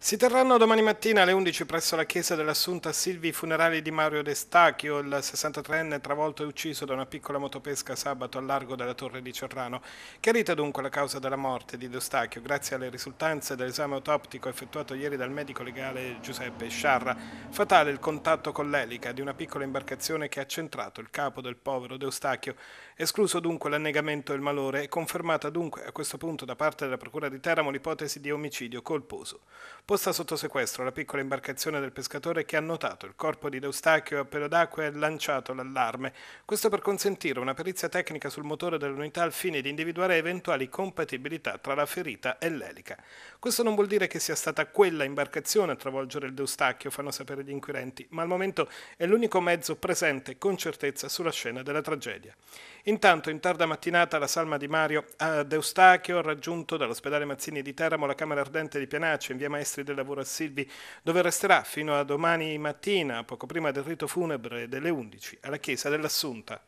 Si terranno domani mattina alle 11 presso la chiesa dell'Assunta Silvi i funerali di Mario Destacchio, il 63enne travolto e ucciso da una piccola motopesca sabato al largo della torre di Cerrano. Chiarita dunque la causa della morte di Destacchio, grazie alle risultanze dell'esame autoptico effettuato ieri dal medico legale Giuseppe Sciarra, fatale il contatto con l'elica di una piccola imbarcazione che ha centrato il capo del povero Destacchio, escluso dunque l'annegamento e il malore e confermata dunque a questo punto da parte della Procura di Teramo l'ipotesi di omicidio colposo posta sotto sequestro la piccola imbarcazione del pescatore che ha notato il corpo di Deustachio a pelo d'acqua e ha lanciato l'allarme, questo per consentire una perizia tecnica sul motore dell'unità al fine di individuare eventuali compatibilità tra la ferita e l'elica. Questo non vuol dire che sia stata quella imbarcazione a travolgere il Deustachio, fanno sapere gli inquirenti, ma al momento è l'unico mezzo presente con certezza sulla scena della tragedia. Intanto, in tarda mattinata, la salma di Mario ad Deustachio, raggiunto dall'ospedale Mazzini di Teramo, la camera ardente di Pianaccio, in via Maestri Ministri del Lavoro a Silvi, dove resterà fino a domani mattina, poco prima del rito funebre delle 11, alla Chiesa dell'Assunta.